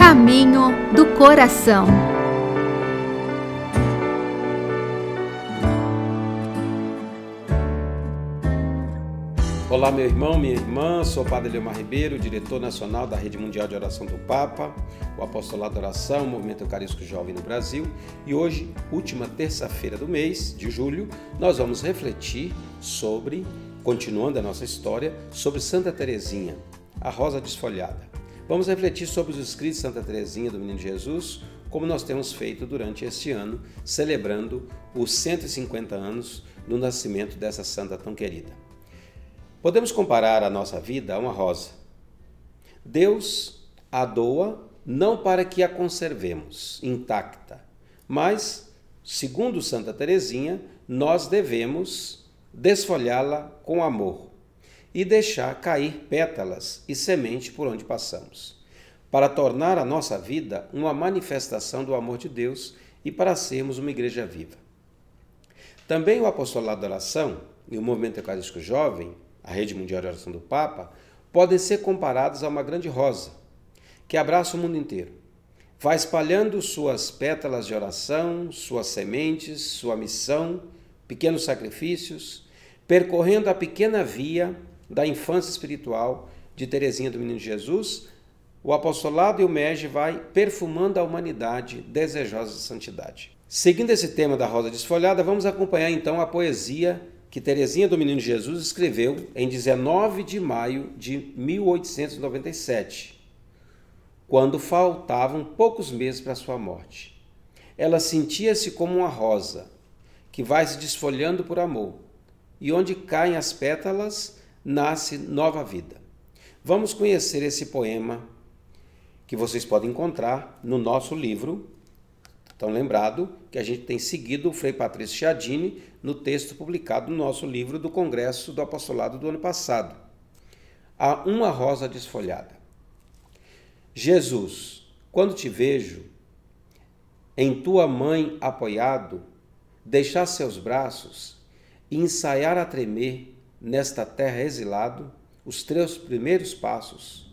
Caminho do Coração. Olá, meu irmão, minha irmã, sou o Padre Leomar Ribeiro, diretor nacional da Rede Mundial de Oração do Papa, o Apostolado da Oração, o Movimento Eucarístico Jovem no Brasil, e hoje, última terça-feira do mês de julho, nós vamos refletir sobre, continuando a nossa história, sobre Santa Teresinha, a Rosa Desfolhada. Vamos refletir sobre os escritos de Santa Teresinha do Menino Jesus, como nós temos feito durante este ano, celebrando os 150 anos do nascimento dessa santa tão querida. Podemos comparar a nossa vida a uma rosa. Deus a doa não para que a conservemos intacta, mas, segundo Santa Teresinha, nós devemos desfolhá-la com amor e deixar cair pétalas e semente por onde passamos, para tornar a nossa vida uma manifestação do amor de Deus e para sermos uma igreja viva. Também o apostolado da oração e o movimento eucarístico jovem a Rede Mundial de Oração do Papa, podem ser comparadas a uma grande rosa que abraça o mundo inteiro. Vai espalhando suas pétalas de oração, suas sementes, sua missão, pequenos sacrifícios, percorrendo a pequena via da infância espiritual de Teresinha do Menino Jesus, o apostolado e o MEG vai perfumando a humanidade desejosa de santidade. Seguindo esse tema da Rosa Desfolhada, vamos acompanhar então a poesia que Terezinha do Menino Jesus escreveu em 19 de maio de 1897, quando faltavam poucos meses para sua morte. Ela sentia-se como uma rosa que vai se desfolhando por amor, e onde caem as pétalas nasce nova vida. Vamos conhecer esse poema que vocês podem encontrar no nosso livro então, lembrado que a gente tem seguido o Frei Patrício Chiadini no texto publicado no nosso livro do Congresso do Apostolado do ano passado. Há uma rosa desfolhada. Jesus, quando te vejo, em tua mãe apoiado, deixar seus braços e ensaiar a tremer nesta terra exilado os teus primeiros passos.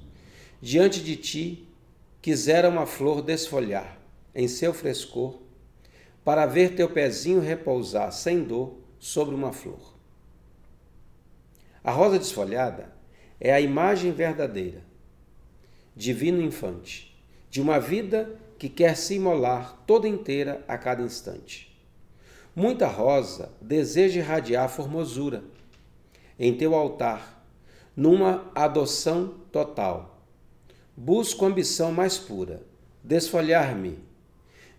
Diante de ti, quisera uma flor desfolhar em seu frescor, para ver teu pezinho repousar sem dor sobre uma flor. A rosa desfolhada é a imagem verdadeira, divino infante, de uma vida que quer se imolar toda inteira a cada instante. Muita rosa deseja irradiar formosura em teu altar, numa adoção total. Busco ambição mais pura, desfolhar-me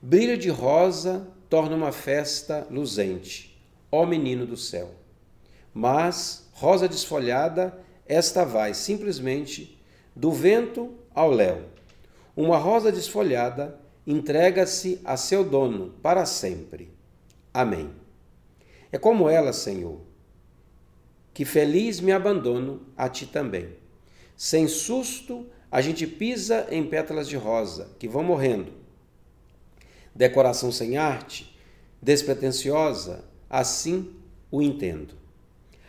Brilho de rosa torna uma festa luzente, ó menino do céu. Mas, rosa desfolhada, esta vai simplesmente do vento ao léu. Uma rosa desfolhada entrega-se a seu dono para sempre. Amém. É como ela, Senhor, que feliz me abandono a ti também. Sem susto, a gente pisa em pétalas de rosa que vão morrendo decoração sem arte, despretensiosa, assim o entendo.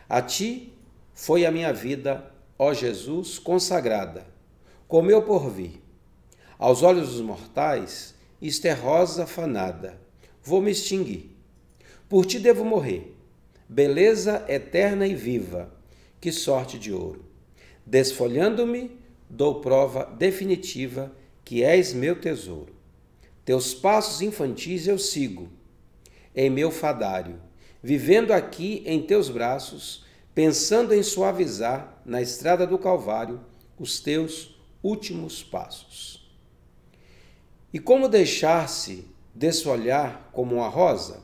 A ti foi a minha vida, ó Jesus, consagrada, como eu vi. Aos olhos dos mortais, isto é rosa fanada. Vou me extinguir. Por ti devo morrer. Beleza eterna e viva, que sorte de ouro. Desfolhando-me, dou prova definitiva que és meu tesouro. Teus passos infantis eu sigo, em meu fadário, vivendo aqui em teus braços, pensando em suavizar na estrada do Calvário os teus últimos passos. E como deixar-se desfolhar como uma rosa?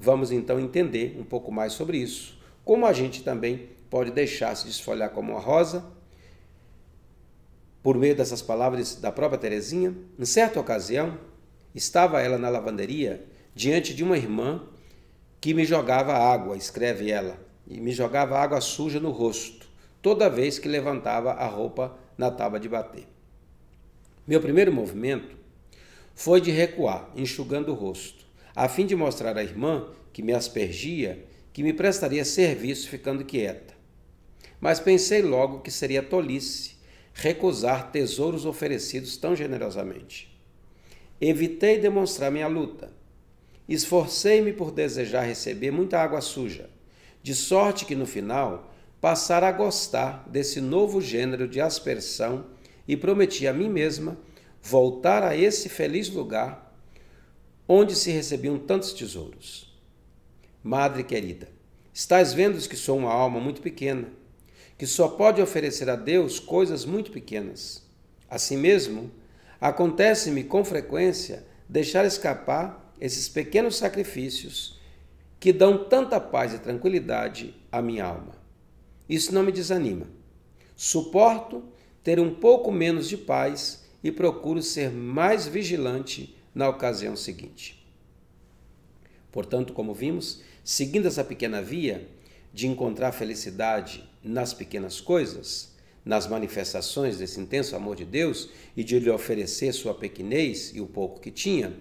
Vamos então entender um pouco mais sobre isso. Como a gente também pode deixar se desfolhar como uma rosa por meio dessas palavras da própria Terezinha, em certa ocasião, estava ela na lavanderia diante de uma irmã que me jogava água, escreve ela, e me jogava água suja no rosto, toda vez que levantava a roupa na tábua de bater. Meu primeiro movimento foi de recuar, enxugando o rosto, a fim de mostrar à irmã que me aspergia que me prestaria serviço ficando quieta. Mas pensei logo que seria tolice recusar tesouros oferecidos tão generosamente. Evitei demonstrar minha luta. Esforcei-me por desejar receber muita água suja, de sorte que no final passara a gostar desse novo gênero de aspersão e prometi a mim mesma voltar a esse feliz lugar onde se recebiam tantos tesouros. Madre querida, estás vendo que sou uma alma muito pequena que só pode oferecer a Deus coisas muito pequenas. Assim mesmo, acontece-me com frequência deixar escapar esses pequenos sacrifícios que dão tanta paz e tranquilidade à minha alma. Isso não me desanima. Suporto ter um pouco menos de paz e procuro ser mais vigilante na ocasião seguinte. Portanto, como vimos, seguindo essa pequena via, de encontrar felicidade nas pequenas coisas, nas manifestações desse intenso amor de Deus e de lhe oferecer sua pequenez e o pouco que tinha,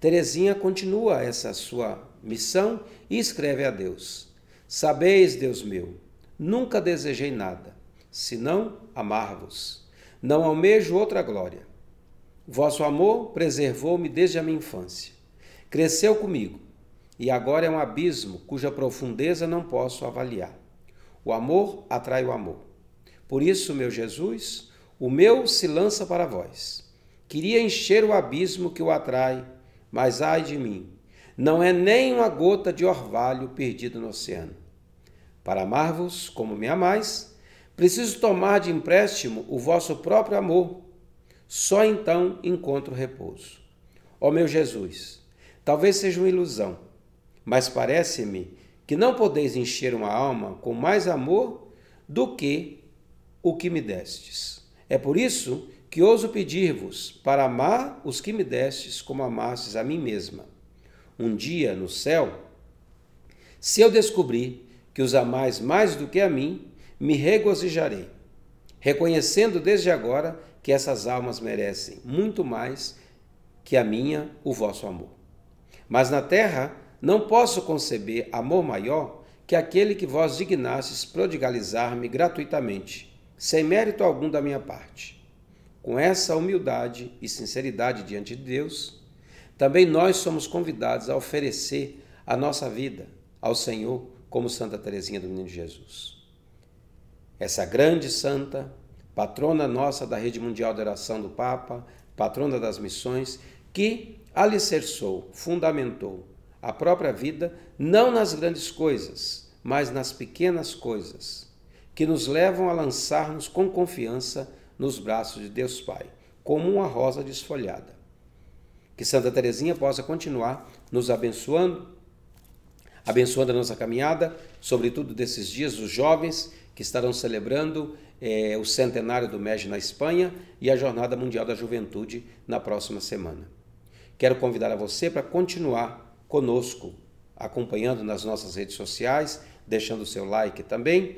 Teresinha continua essa sua missão e escreve a Deus: Sabeis, Deus meu, nunca desejei nada, senão amar-vos. Não almejo outra glória. Vosso amor preservou-me desde a minha infância. Cresceu comigo e agora é um abismo cuja profundeza não posso avaliar. O amor atrai o amor. Por isso, meu Jesus, o meu se lança para vós. Queria encher o abismo que o atrai, mas ai de mim, não é nem uma gota de orvalho perdido no oceano. Para amar-vos como me amais, preciso tomar de empréstimo o vosso próprio amor. Só então encontro repouso. Ó meu Jesus, talvez seja uma ilusão mas parece-me que não podeis encher uma alma com mais amor do que o que me destes. É por isso que ouso pedir-vos para amar os que me destes como amastes a mim mesma. Um dia, no céu, se eu descobrir que os amais mais do que a mim, me regozijarei, reconhecendo desde agora que essas almas merecem muito mais que a minha o vosso amor. Mas na terra não posso conceber amor maior que aquele que vós dignastes prodigalizar-me gratuitamente, sem mérito algum da minha parte. Com essa humildade e sinceridade diante de Deus, também nós somos convidados a oferecer a nossa vida ao Senhor, como Santa Teresinha do Menino Jesus. Essa grande santa, patrona nossa da Rede Mundial de Oração do Papa, patrona das missões, que alicerçou, fundamentou a própria vida, não nas grandes coisas, mas nas pequenas coisas, que nos levam a lançar-nos com confiança nos braços de Deus Pai, como uma rosa desfolhada. Que Santa Teresinha possa continuar nos abençoando, abençoando a nossa caminhada, sobretudo desses dias, os jovens que estarão celebrando eh, o centenário do MEG na Espanha e a Jornada Mundial da Juventude na próxima semana. Quero convidar a você para continuar conosco, acompanhando nas nossas redes sociais, deixando o seu like também,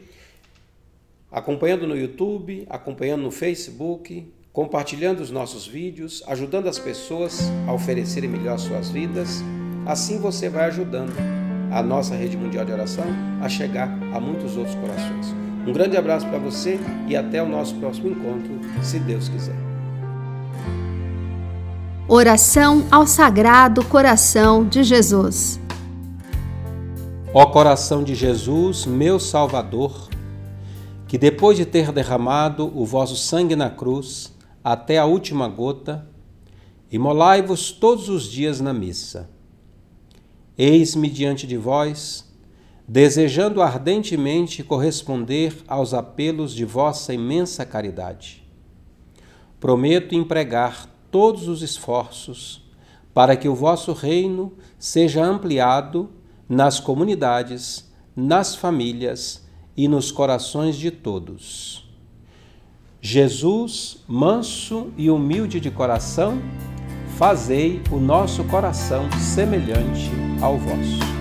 acompanhando no YouTube, acompanhando no Facebook, compartilhando os nossos vídeos, ajudando as pessoas a oferecerem melhor suas vidas. Assim você vai ajudando a nossa rede mundial de oração a chegar a muitos outros corações. Um grande abraço para você e até o nosso próximo encontro, se Deus quiser. Oração ao Sagrado Coração de Jesus. Ó coração de Jesus, meu Salvador, que depois de ter derramado o vosso sangue na cruz até a última gota, imolai-vos todos os dias na missa. Eis-me diante de vós, desejando ardentemente corresponder aos apelos de vossa imensa caridade. Prometo empregar todos os esforços para que o vosso reino seja ampliado nas comunidades, nas famílias e nos corações de todos. Jesus, manso e humilde de coração, fazei o nosso coração semelhante ao vosso.